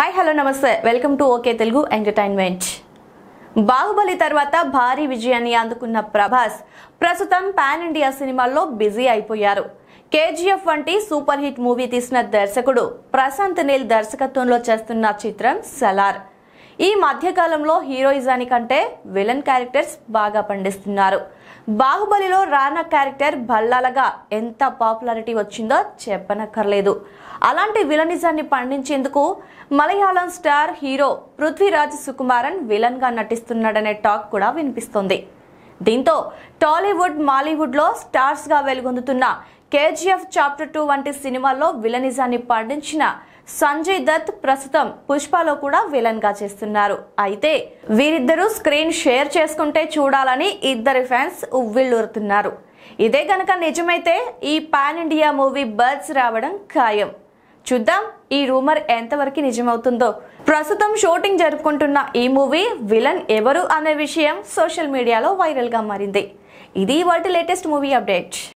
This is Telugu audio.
హాయ్ హలో నమస్తే welcome to okay Telugu entertainment Baahubali తర్వాత భారీ విజయాన్ని అందుకున్న ప్రభాస్ ప్రస్తుతం పాన్ ఇండియా సినిమాల్లో బిజీ అయిపోయారు కేజీఎఫ్ వంటి సూపర్ హిట్ మూవీ తీసిన దర్శకుడు ప్రశాంత్ నీల్ దర్శకత్వంలో చేస్తున్న చిత్రం సలార్ ఈ మధ్యకాలంలో కంటే విలన్ క్యారెక్టర్స్ బాగా పండిస్తున్నారు బాహుబలిలో రానా క్యారెక్టర్ భల్లాలగా ఎంత పాపులారిటీ వచ్చిందో చెప్పనక్కర్లేదు అలాంటి విలనిజాన్ని పండించేందుకు మలయాళం స్టార్ హీరో పృథ్వీరాజ్ సుకుమారన్ విలన్గా నటిస్తున్నాడనే టాక్ కూడా వినిపిస్తోంది దీంతో టాలీవుడ్ మాలీవుడ్లో స్టార్స్గా వెలుగొందుతున్న కేజీఎఫ్ చాప్టర్ టూ వంటి సినిమాల్లో విలనిజాన్ని పండించిన సంజయ్ దత్ ప్రస్తుతం పుష్పలో కూడా విలన్ గా చేస్తున్నారు అయితే వీరిద్దరూ స్క్రీన్ షేర్ చేసుకుంటే చూడాలని ఇద్దరి ఫ్యాన్స్ ఉవ్విళ్ళూరుతున్నారు ఇదే గనక నిజమైతే ఈ పాన్ ఇండియా మూవీ బర్డ్స్ రావడం ఖాయం చూద్దాం ఈ రూమర్ ఎంతవరకు నిజమవుతుందో ప్రస్తుతం షూటింగ్ జరుపుకుంటున్న ఈ మూవీ విలన్ ఎవరు అనే విషయం సోషల్ మీడియాలో వైరల్గా మారింది ఇది వాటి లేటెస్ట్ మూవీ అప్డేట్